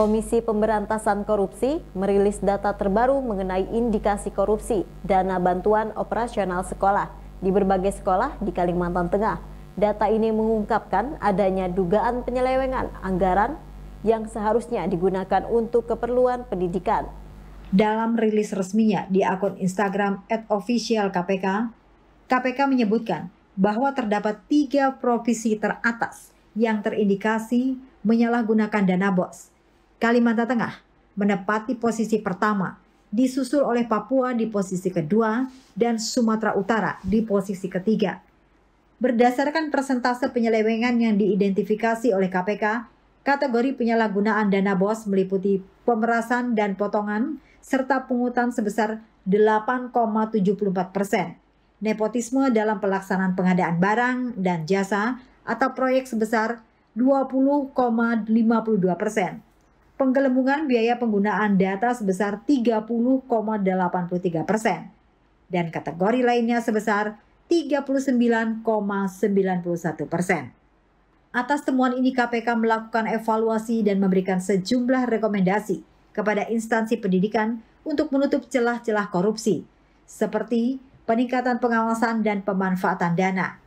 Komisi Pemberantasan Korupsi merilis data terbaru mengenai indikasi korupsi dana bantuan operasional sekolah di berbagai sekolah di Kalimantan Tengah. Data ini mengungkapkan adanya dugaan penyelewengan anggaran yang seharusnya digunakan untuk keperluan pendidikan. Dalam rilis resminya di akun Instagram @officialkpk, KPK menyebutkan bahwa terdapat tiga provinsi teratas yang terindikasi menyalahgunakan dana BOS Kalimantan Tengah menempati posisi pertama, disusul oleh Papua di posisi kedua, dan Sumatera Utara di posisi ketiga. Berdasarkan persentase penyelewengan yang diidentifikasi oleh KPK, kategori penyalahgunaan dana BOS meliputi pemerasan dan potongan, serta pungutan sebesar 8,74 persen. Nepotisme dalam pelaksanaan pengadaan barang dan jasa atau proyek sebesar 20,52 persen penggelembungan biaya penggunaan data sebesar 30,83 persen dan kategori lainnya sebesar 39,91 persen. Atas temuan ini KPK melakukan evaluasi dan memberikan sejumlah rekomendasi kepada instansi pendidikan untuk menutup celah-celah korupsi, seperti peningkatan pengawasan dan pemanfaatan dana,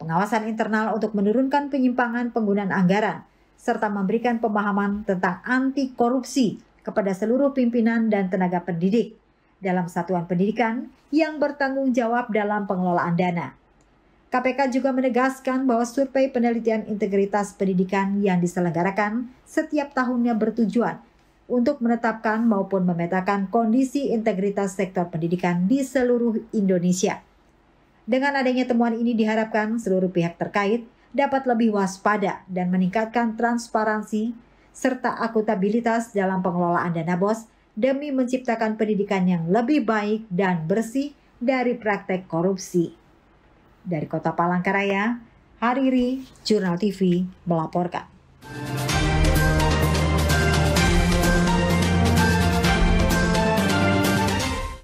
pengawasan internal untuk menurunkan penyimpangan penggunaan anggaran, serta memberikan pemahaman tentang anti korupsi kepada seluruh pimpinan dan tenaga pendidik dalam satuan pendidikan yang bertanggung jawab dalam pengelolaan dana. KPK juga menegaskan bahwa survei penelitian integritas pendidikan yang diselenggarakan setiap tahunnya bertujuan untuk menetapkan maupun memetakan kondisi integritas sektor pendidikan di seluruh Indonesia. Dengan adanya temuan ini diharapkan seluruh pihak terkait dapat lebih waspada dan meningkatkan transparansi serta akuntabilitas dalam pengelolaan dana bos demi menciptakan pendidikan yang lebih baik dan bersih dari praktek korupsi. Dari Kota Palangkaraya, Hariri, Jurnal TV melaporkan.